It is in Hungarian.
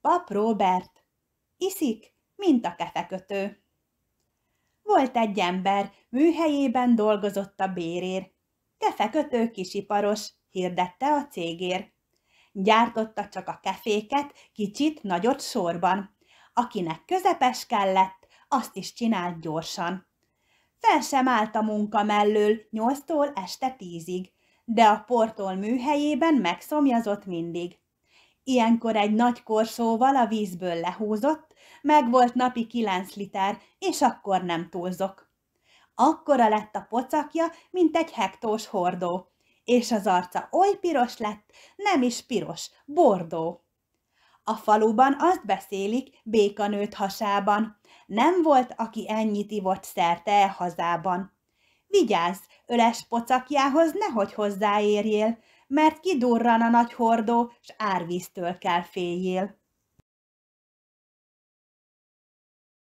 Pap Robert. Iszik, mint a kefekötő. Volt egy ember, műhelyében dolgozott a bérér. Kefekötő kisiparos, hirdette a cégér. Gyártotta csak a keféket, kicsit, nagyot sorban. Akinek közepes kellett, azt is csinált gyorsan. Fel sem állt a munka mellől nyolctól este tízig, de a portól műhelyében megszomjazott mindig. Ilyenkor egy nagy korsóval a vízből lehúzott, meg volt napi kilenc liter, és akkor nem túlzok. Akkora lett a pocakja, mint egy hektós hordó, és az arca oly piros lett, nem is piros, bordó. A faluban azt beszélik békanőt hasában. Nem volt, aki ennyit ivott szerte e hazában. Vigyázz, öles pocakjához nehogy hozzáérjél, mert kidurran a nagy hordó, s árvíztől kell féljél.